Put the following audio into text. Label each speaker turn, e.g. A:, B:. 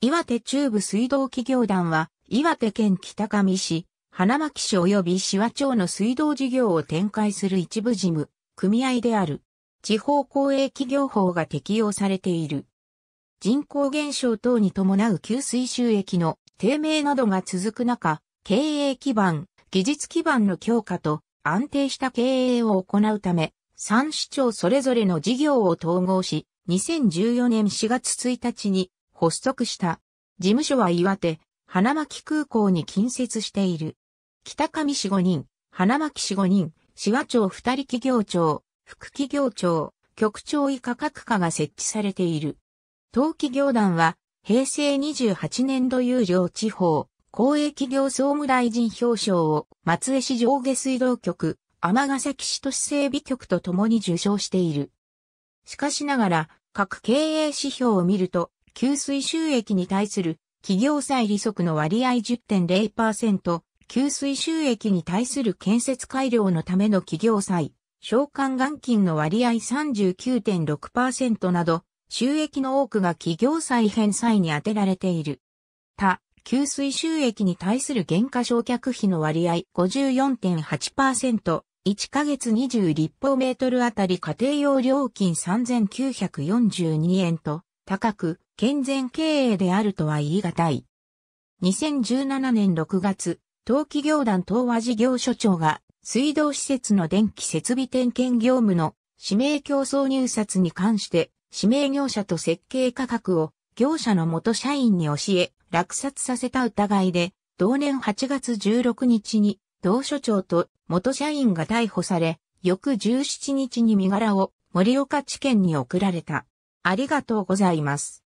A: 岩手中部水道企業団は、岩手県北上市、花巻市及び市和町の水道事業を展開する一部事務、組合である。地方公営企業法が適用されている。人口減少等に伴う給水収益の低迷などが続く中、経営基盤、技術基盤の強化と安定した経営を行うため、3市町それぞれの事業を統合し、2014年4月1日に発足した。事務所は岩手、花巻空港に近接している。北上市5人、花巻市5人、市和町2人企業庁、副企業庁、局長以下各課が設置されている。当企業団は、平成28年度有料地方、公営企業総務大臣表彰を、松江市上下水道局、尼崎市都市整備局と共に受賞している。しかしながら、各経営指標を見ると、給水収益に対する企業債利息の割合10.0%、給水収益に対する建設改良のための企業債、償還元金の割合39.6%など、収益の多くが企業債返済に充てられている。他、給水収益に対する減価償却費の割合54.8%、1ヶ月20立方メートルあたり家庭用料金3942円と、高く、健全経営であるとは言い難い。2017年6月、東企業団東和事業所長が、水道施設の電気設備点検業務の指名競争入札に関して、指名業者と設計価格を業者の元社員に教え、落札させた疑いで、同年8月16日に、同所長と元社員が逮捕され、翌17日に身柄を森岡地検に送られた。ありがとうございます。